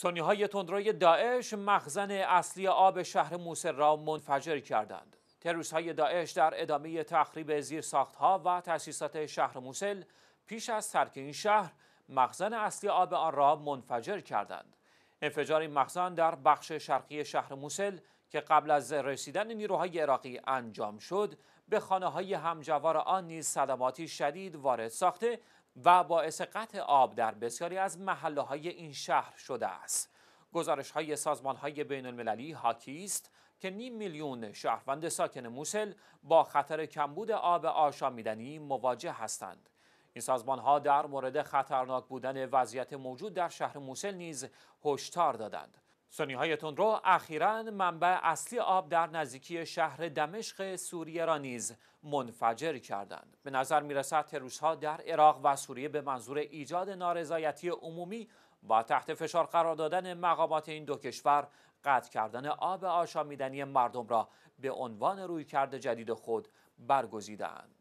سنی های تندروی داعش مخزن اصلی آب شهر موسر را منفجر کردند. تروس های داعش در ادامه تخریب زیر ساخت ها و تأسیسات شهر موسل پیش از ترک این شهر مخزن اصلی آب آن را منفجر کردند. انفجار این مخزن در بخش شرقی شهر موسل که قبل از رسیدن نیروهای عراقی انجام شد به خانه های همجوار آن نیز صدماتی شدید وارد ساخته و باعث قطع آب در بسیاری از محله های این شهر شده است گزارش های سازمان های بین المللی حاکی است که نیم میلیون شهروند ساکن موسل با خطر کمبود آب آشامیدنی مواجه هستند این سازمان ها در مورد خطرناک بودن وضعیت موجود در شهر موسل نیز هشدار دادند سونی های تندرو اخیرا منبع اصلی آب در نزدیکی شهر دمشق سوریه را نیز منفجر کردند به نظر میرسد تروش ها در عراق و سوریه به منظور ایجاد نارضایتی عمومی و تحت فشار قرار دادن مقامات این دو کشور قطع کردن آب آشامیدنی مردم را به عنوان رویکرد جدید خود برگزیدند